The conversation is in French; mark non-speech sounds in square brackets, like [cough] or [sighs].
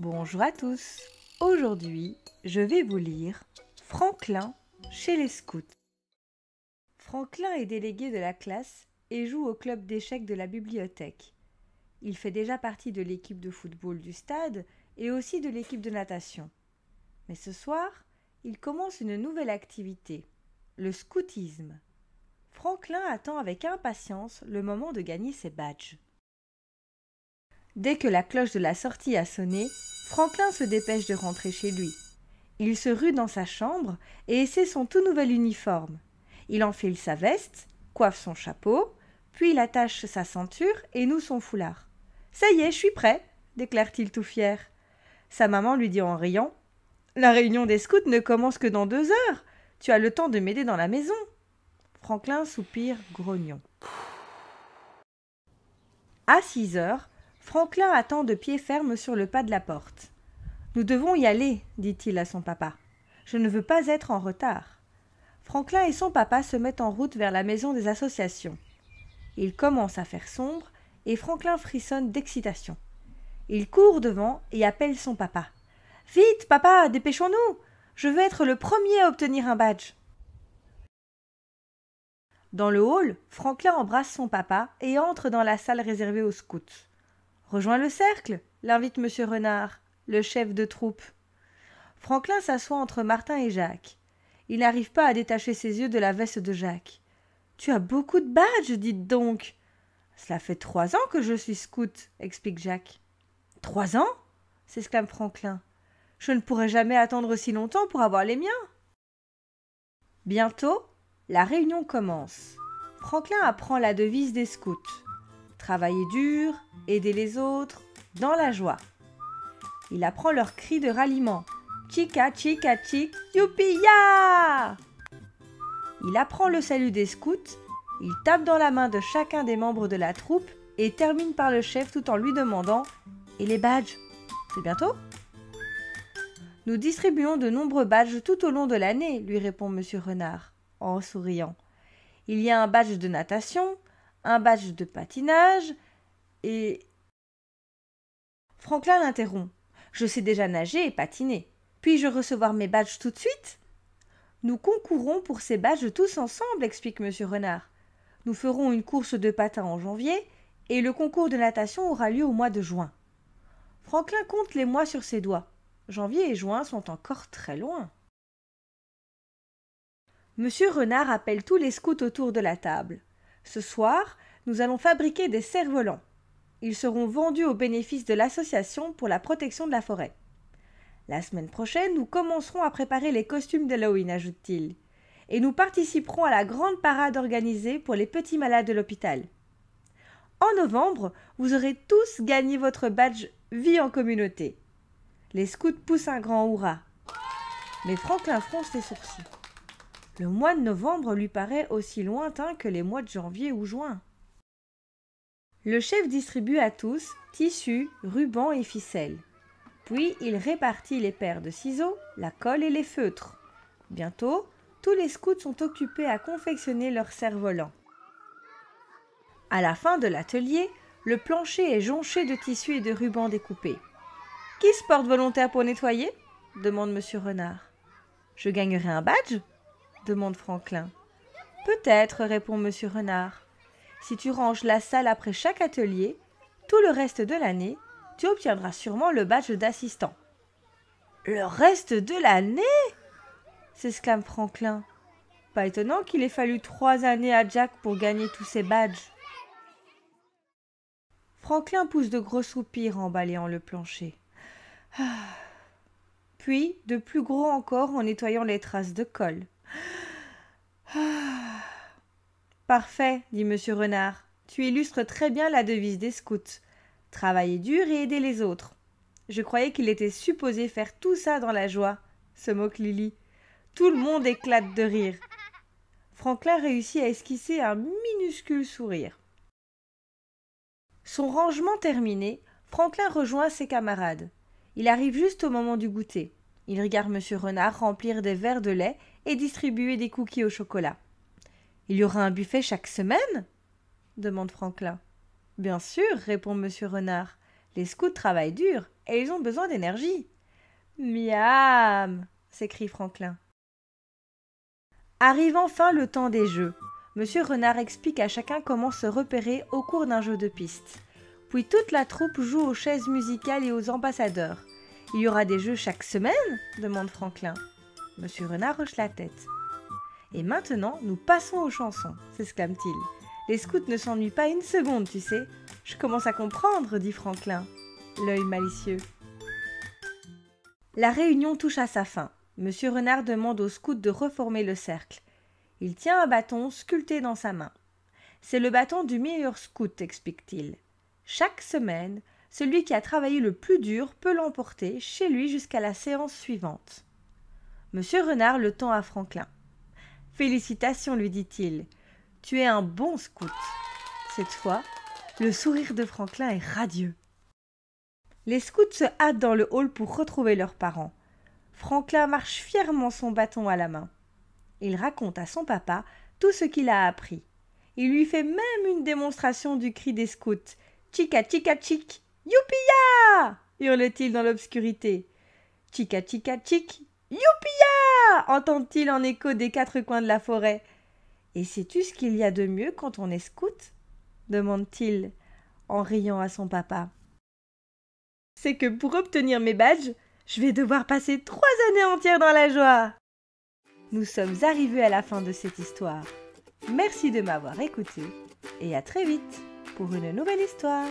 Bonjour à tous. Aujourd'hui, je vais vous lire Franklin chez les scouts. Franklin est délégué de la classe et joue au club d'échecs de la bibliothèque. Il fait déjà partie de l'équipe de football du stade et aussi de l'équipe de natation. Mais ce soir, il commence une nouvelle activité, le scoutisme. Franklin attend avec impatience le moment de gagner ses badges. Dès que la cloche de la sortie a sonné, Franklin se dépêche de rentrer chez lui. Il se rue dans sa chambre et essaie son tout nouvel uniforme. Il enfile sa veste, coiffe son chapeau, puis il attache sa ceinture et noue son foulard. Ça y est, je suis prêt, déclare-t-il tout fier. Sa maman lui dit en riant La réunion des scouts ne commence que dans deux heures. Tu as le temps de m'aider dans la maison. Franklin soupire grognon. À six heures, Franklin attend de pied ferme sur le pas de la porte. Nous devons y aller, dit-il à son papa. Je ne veux pas être en retard. Franklin et son papa se mettent en route vers la maison des associations. Il commence à faire sombre et Franklin frissonne d'excitation. Il court devant et appelle son papa. Vite, papa, dépêchons-nous. Je veux être le premier à obtenir un badge. Dans le hall, Franklin embrasse son papa et entre dans la salle réservée aux scouts. Rejoins le cercle, l'invite Monsieur Renard, le chef de troupe. Franklin s'assoit entre Martin et Jacques. Il n'arrive pas à détacher ses yeux de la veste de Jacques. Tu as beaucoup de badges, dites donc. Cela fait trois ans que je suis scout, explique Jacques. Trois ans s'exclame Franklin. Je ne pourrai jamais attendre si longtemps pour avoir les miens. Bientôt, la réunion commence. Franklin apprend la devise des scouts travailler dur, aider les autres, dans la joie. Il apprend leur cri de ralliement. Chica, chica, chic, ya! Il apprend le salut des scouts, il tape dans la main de chacun des membres de la troupe et termine par le chef tout en lui demandant Et les badges C'est bientôt Nous distribuons de nombreux badges tout au long de l'année, lui répond Monsieur Renard en souriant. Il y a un badge de natation, un badge de patinage et. Franklin l'interrompt. Je sais déjà nager et patiner. Puis-je recevoir mes badges tout de suite Nous concourons pour ces badges tous ensemble, explique Monsieur Renard. Nous ferons une course de patins en janvier et le concours de natation aura lieu au mois de juin. Franklin compte les mois sur ses doigts. Janvier et juin sont encore très loin. Monsieur Renard appelle tous les scouts autour de la table. Ce soir, nous allons fabriquer des cerfs-volants. Ils seront vendus au bénéfice de l'association pour la protection de la forêt. La semaine prochaine, nous commencerons à préparer les costumes d'Halloween, ajoute-t-il. Et nous participerons à la grande parade organisée pour les petits malades de l'hôpital. En novembre, vous aurez tous gagné votre badge Vie en communauté. Les scouts poussent un grand hurrah. Mais Franklin fronce les sourcils. Le mois de novembre lui paraît aussi lointain que les mois de janvier ou juin. Le chef distribue à tous tissus, rubans et ficelles. Puis il répartit les paires de ciseaux, la colle et les feutres. Bientôt, tous les scouts sont occupés à confectionner leurs cerfs-volants. À la fin de l'atelier, le plancher est jonché de tissus et de rubans découpés. Qui se porte volontaire pour nettoyer demande Monsieur Renard. Je gagnerai un badge demande Franklin. Peut-être, répond Monsieur Renard. Si tu ranges la salle après chaque atelier, tout le reste de l'année, tu obtiendras sûrement le badge d'assistant. Le reste de l'année s'exclame Franklin. Pas étonnant qu'il ait fallu trois années à Jack pour gagner tous ces badges. Franklin pousse de gros soupirs en balayant le plancher. Ah. Puis de plus gros encore en nettoyant les traces de colle. [sighs] Parfait, dit Monsieur Renard. Tu illustres très bien la devise des scouts. Travailler dur et aider les autres. Je croyais qu'il était supposé faire tout ça dans la joie, se moque Lily. Tout le monde éclate de rire. Franklin réussit à esquisser un minuscule sourire. Son rangement terminé, Franklin rejoint ses camarades. Il arrive juste au moment du goûter. Il regarde Monsieur Renard remplir des verres de lait et distribuer des cookies au chocolat. Il y aura un buffet chaque semaine demande Franklin. Bien sûr, répond Monsieur Renard. Les scouts travaillent dur et ils ont besoin d'énergie. Miam s'écrie Franklin. Arrive enfin le temps des jeux. Monsieur Renard explique à chacun comment se repérer au cours d'un jeu de piste. Puis toute la troupe joue aux chaises musicales et aux ambassadeurs. Il y aura des jeux chaque semaine demande Franklin. Monsieur Renard hoche la tête. Et maintenant, nous passons aux chansons, s'exclame-t-il. Les scouts ne s'ennuient pas une seconde, tu sais. Je commence à comprendre, dit Franklin, l'œil malicieux. La réunion touche à sa fin. Monsieur Renard demande aux scouts de reformer le cercle. Il tient un bâton sculpté dans sa main. C'est le bâton du meilleur scout, explique-t-il. Chaque semaine, celui qui a travaillé le plus dur peut l'emporter chez lui jusqu'à la séance suivante. Monsieur Renard le tend à Franklin. Félicitations, lui dit-il. Tu es un bon scout. Cette fois, le sourire de Franklin est radieux. Les scouts se hâtent dans le hall pour retrouver leurs parents. Franklin marche fièrement son bâton à la main. Il raconte à son papa tout ce qu'il a appris. Il lui fait même une démonstration du cri des scouts. Chica chic Youpia hurle-t-il dans l'obscurité. Chica chica chic Youpia entend-il en écho des quatre coins de la forêt. Et sais-tu ce qu'il y a de mieux quand on est scout demande-t-il en riant à son papa. C'est que pour obtenir mes badges, je vais devoir passer trois années entières dans la joie. Nous sommes arrivés à la fin de cette histoire. Merci de m'avoir écouté et à très vite pour une nouvelle histoire.